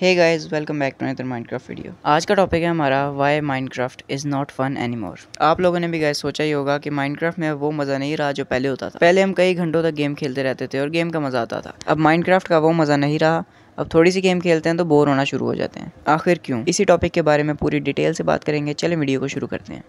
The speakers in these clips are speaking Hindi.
hey guys welcome back to another Minecraft video आज का टॉपिक है हमारा why Minecraft is not fun any more आप लोगों ने भी गाइस सोचा ही होगा कि माइनक्राफ्ट में वो मज़ा नहीं रहा जो पहले होता था पहले हम कई घंटों तक गेम खेलते रहते थे और गेम का मज़ा आता था अब माइनक्राफ्ट का वो मज़ा नहीं रहा अब थोड़ी सी गेम खेलते हैं तो बोर होना शुरू हो जाते हैं आखिर क्यों इसी टॉपिक के बारे में पूरी डिटेल से बात करेंगे चले वीडियो को शुरू करते हैं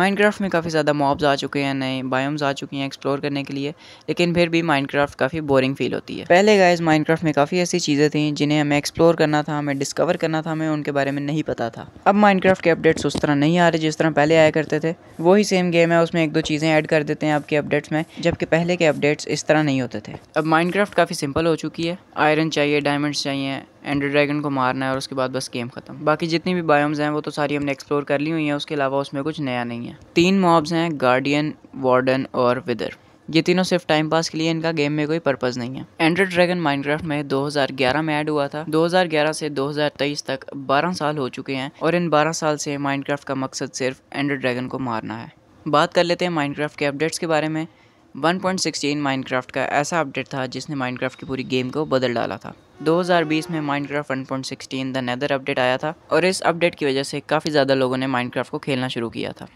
माइनक्राफ्ट में काफ़ी ज़्यादा मॉब्स आ चुके हैं नए बायोम्स आ चुके हैं एक्सप्लोर करने के लिए लेकिन फिर भी माइनक्राफ्ट काफ़ी बोरिंग फील होती है पहले गाइज माइनक्राफ्ट में काफ़ी ऐसी चीज़ें थी जिन्हें हमें एक्सप्लोर करना था हमें डिस्कवर करना था हमें उनके बारे में नहीं पता था अब माइनक्राफ्ट के अपडेट्स उस तरह नहीं आ रहे जिस तरह पहले आया करते थे वही सेम गेम है उसमें एक दो चीज़ें ऐड कर देते हैं आपके अपडेट्स में जबकि पहले के अपडेट्स इस तरह नहीं होते थे अब माइनक्राफ्ट काफ़ी सिंपल हो चुकी है आयरन चाहिए डायमंड्स चाहिए एंडर ड्रैगन को मारना है और उसके बाद बस गेम ख़त्म बाकी जितनी भी बायोम्स हैं वो तो सारी हमने एक्सप्लोर कर ली हुई हैं उसके अलावा उसमें कुछ नया नहीं है तीन मॉब्स हैं गार्डियन वार्डन और विदर ये तीनों सिर्फ टाइम पास के लिए इनका गेम में कोई पर्पज़ नहीं है एंडर ड्रैगन माइनक्राफ्ट में 2011 में ऐड हुआ था 2011 से 2023 तक 12 साल हो चुके हैं और इन 12 साल से माइनक्राफ्ट का मकसद सिर्फ एंडर ड्रैगन को मारना है बात कर लेते हैं माइनक्राफ्ट के अपडेट्स के बारे में 1.16 माइनक्राफ्ट का ऐसा अपडेट था जिसने माइनक्राफ्ट की पूरी गेम को बदल डाला था 2020 में माइनक्राफ्ट 1.16 द नेदर अपडेट आया था और इस अपडेट की वजह से काफ़ी ज़्यादा लोगों ने माइनक्राफ्ट को खेलना शुरू किया था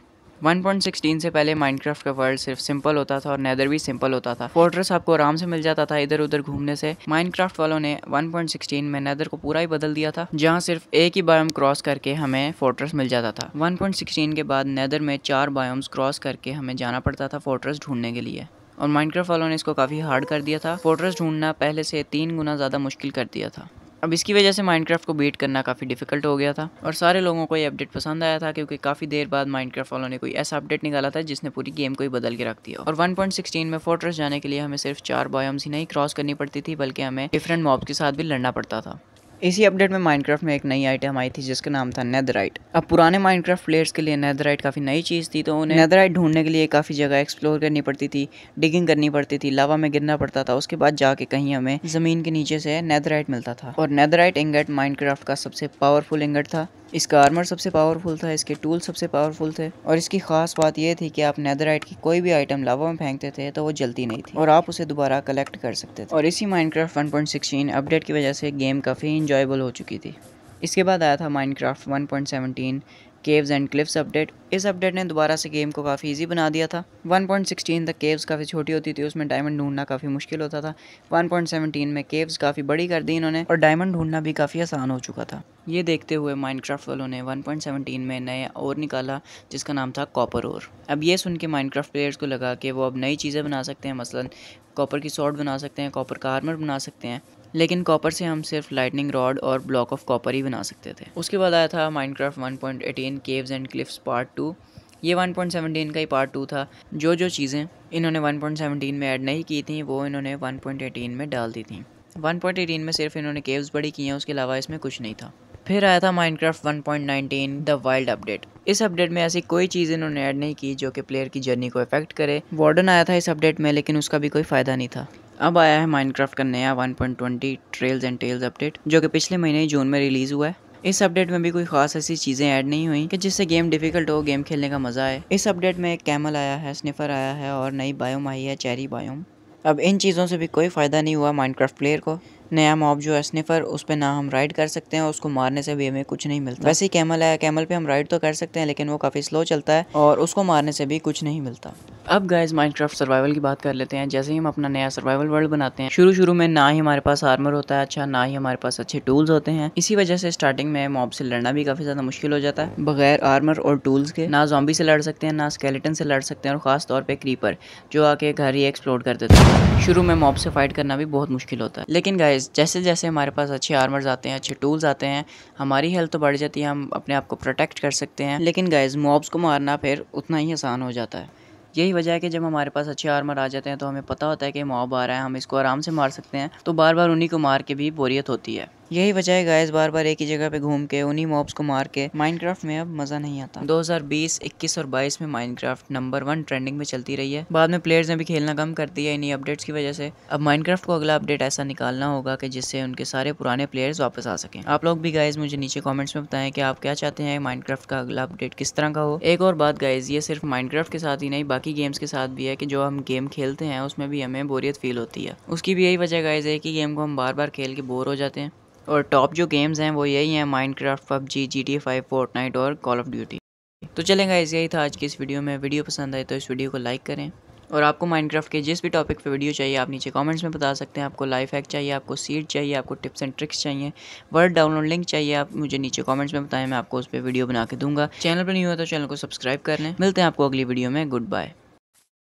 1.16 से पहले माइनक्राफ्ट का वर्ल्ड सिर्फ सिंपल होता था और नेदर भी सिंपल होता था फोर्ट्रेस आपको आराम से मिल जाता था इधर उधर घूमने से माइनक्राफ्ट वालों ने 1.16 में नेदर को पूरा ही बदल दिया था जहां सिर्फ एक ही बायोम क्रॉस करके हमें फोर्ट्रेस मिल जाता था 1.16 के बाद नेदर में चार बायोम्स क्रॉस करके हमें जाना पड़ता था फोर्ट्रेस ढूंढने के लिए और माइनक्राफ्ट वालों ने इसको काफ़ी हार्ड कर दिया था फोटर्स ढूंढना पहले से तीन गुना ज़्यादा मुश्किल कर दिया था अब इसकी वजह से माइनक्राफ्ट को बीट करना काफ़ी डिफिकल्ट हो गया था और सारे लोगों को ये अपडेट पसंद आया था क्योंकि काफ़ी देर बाद माइनक्राफ्ट वालों ने कोई ऐसा अपडेट निकाला था जिसने पूरी गेम को ही बदल के रख दिया और 1.16 में फोर्ट्रेस जाने के लिए हमें सिर्फ चार बॉयम्स ही नहीं क्रॉस करनी पड़ती थी बल्कि हमें डिफरेंट मॉब के साथ भी लड़ना पड़ता था इसी अपडेट में माइनक्राफ्ट में एक नई आइटम आई थी जिसका नाम था नेदराइट अब पुराने माइनक्राफ्ट प्लेयर्स के लिए नेदराइट काफ़ी नई चीज़ थी तो उन्हें नेदराइट ढूंढने के लिए काफ़ी जगह एक्सप्लोर करनी पड़ती थी डिगिंग करनी पड़ती थी लावा में गिरना पड़ता था उसके बाद जाके कहीं हमें ज़मीन के नीचे से नेदराइट मिलता था और नेदराइट इंगट माइनक्राफ्ट का सबसे पावरफुल इंगट था इसका आर्मर सबसे पावरफुल था इसके टूल सबसे पावरफुल थे और इसकी खास बात यह थी कि आप नेदराइट की कोई भी आइटम लावा में फेंकते थे तो वो जलती नहीं थी और आप उसे दोबारा कलेक्ट कर सकते थे और इसी माइनक्राफ्ट 1.16 अपडेट की वजह से गेम काफ़ी इंजॉय इन्जॉयबल हो चुकी थी इसके बाद आया था Minecraft 1.17 caves and cliffs update इस अपडेट ने दोबारा से गेम को काफ़ी इजी बना दिया था 1.16 तक केव्स काफ़ी छोटी होती थी उसमें डायमंड ढूंढना काफ़ी मुश्किल होता था 1.17 में केव्स काफ़ी बड़ी कर दी इन्होंने और डायमंड ढूंढना भी काफ़ी आसान हो चुका था ये देखते हुए माइनक्राफ्ट वालों ने 1.17 में नया और निकाला जिसका नाम था कॉपर और अब ये सुन के माइनक्राफ्ट प्लेयर्स को लगा कि वो अब नई चीज़ें बना सकते हैं मसलन कॉपर की शॉर्ट बना सकते हैं कॉपर का आर्मर बना सकते हैं लेकिन कॉपर से हम सिर्फ लाइटनिंग रॉड और ब्लॉक ऑफ कॉपर ही बना सकते थे उसके बाद आया था Minecraft 1.18 caves and cliffs part two ये 1.17 का ही पार्ट टू था जो जो चीज़ें इन्होंने 1.17 में ऐड नहीं की थी वो इन्होंने 1.18 में डाल दी थी 1.18 में सिर्फ इन्होंने केव्स बड़ी की हैं उसके अलावा इसमें कुछ नहीं था फिर आया था माइनक्राफ्ट 1.19 द वाइल्ड अपडेट इस अपडेट में ऐसी कोई चीज़ इन्होंने ऐड नहीं की जो कि प्लेयर की जर्नी को इफेक्ट करे वार्डन आया था इस अपडेट में लेकिन उसका भी कोई फ़ायदा नहीं था अब आया है माइनक्राफ्ट का नया 1.20 ट्रेल्स एंड टेल्स अपडेट जो कि पिछले महीने ही जून में रिलीज़ हुआ है इस अपडेट में भी कोई खास ऐसी चीज़ें ऐड नहीं हुई कि जिससे गेम डिफिकल्ट हो गेम खेलने का मज़ा आए इस अपडेट में एक कैमल आया है स्निफर आया है और नई बायोम आई है चेरी बायोम अब इन चीज़ों से भी कोई फ़ायदा नहीं हुआ माइनक्राफ्ट प्लेयर को नया मॉब जो है स्निफर उस पर ना हम राइड कर सकते हैं उसको मारने से भी हमें कुछ नहीं मिलता वैसे ही कैमल है कैमल पे हम राइड तो कर सकते हैं लेकिन वो काफ़ी स्लो चलता है और उसको मारने से भी कुछ नहीं मिलता अब गाइज माइनक्राफ्ट सर्वाइवल की बात कर लेते हैं जैसे ही हम अपना नया सर्वाइवल वर्ल्ड बनाते हैं शुरू शुरू में ना ही हमारे पास आर्मर होता है अच्छा ना ही हमारे पास अच्छे टूल्स होते हैं इसी वजह से स्टार्टिंग में मॉब से लड़ना भी काफी ज्यादा मुश्किल हो जाता है बगैर आर्मर और टूल्स के ना जॉम्बी से लड़ सकते हैं ना स्केलेटन से लड़ सकते हैं और खास तौर पर क्रीपर जो आके घर ही एक्सप्लोर कर देते हैं शुरू में मॉब से फाइट करना भी बहुत मुश्किल होता है लेकिन गाइज जैसे जैसे हमारे पास अच्छे आर्मर्स आते हैं अच्छे टूल्स आते हैं हमारी हेल्थ तो बढ़ जाती है हम अपने आप को प्रोटेक्ट कर सकते हैं लेकिन गाइज मॉब्स को मारना फिर उतना ही आसान हो जाता है यही वजह है कि जब हमारे पास अच्छे आर्मर आ जाते हैं तो हमें पता होता है कि मॉब आ रहा है हम इसको आराम से मार सकते हैं तो बार बार उन्हीं को मार के भी बोरियत होती है यही वजह है गायस बार बार एक ही जगह पे घूम के उन्हीं मॉब्स को मार के माइनक्राफ्ट में अब मजा नहीं आता 2020, 21 और 22 में माइनक्राफ्ट नंबर वन ट्रेंडिंग में चलती रही है बाद में प्लेयर्स ने भी खेलना कम कर दिया इन्हीं अपडेट्स की वजह से अब माइनक्राफ्ट को अगला अपडेट ऐसा निकालना होगा कि जिससे उनके सारे पुराने प्लेयर्स वापस आ सके आप लोग भी गायस मुझे नीचे कॉमेंट्स में बताएं कि आप क्या चाहते हैं माइनक्राफ्ट का अगला अपडेट किस तरह का हो एक और बात गायज ये सिर्फ माइनक्राफ्ट के साथ ही नहीं बाकी गेम्स के साथ भी है कि जो हम गेम खेलते हैं उसमें भी हमें बोरियत फील होती है उसकी भी यही वजह गायज है कि गेम को हम बार बार खेल के बोर हो जाते हैं और टॉप जो गेम्स हैं वो यही हैं Minecraft PUBG G T five night और कॉल ऑफ ड्यूटी तो चलेगा इस यही था आज की इस वीडियो में वीडियो पसंद आए तो इस वीडियो को लाइक करें और आपको माइनक्राफ्ट के जिस भी टॉपिक पे वीडियो चाहिए आप नीचे कमेंट्स में बता सकते हैं आपको लाइफ हैक चाहिए आपको सीट चाहिए आपको टिप्स एंड ट्रिक्स चाहिए वर्ड डाउनलोड लिंक चाहिए आप मुझे नीचे कमेंट्स में बताएं मैं आपको उस पर वीडियो बना के दूंगा चैनल पर नहीं हुआ तो चैनल को सब्सक्राइब कर लें मिलते हैं आपको अगली वीडियो में गुड बाय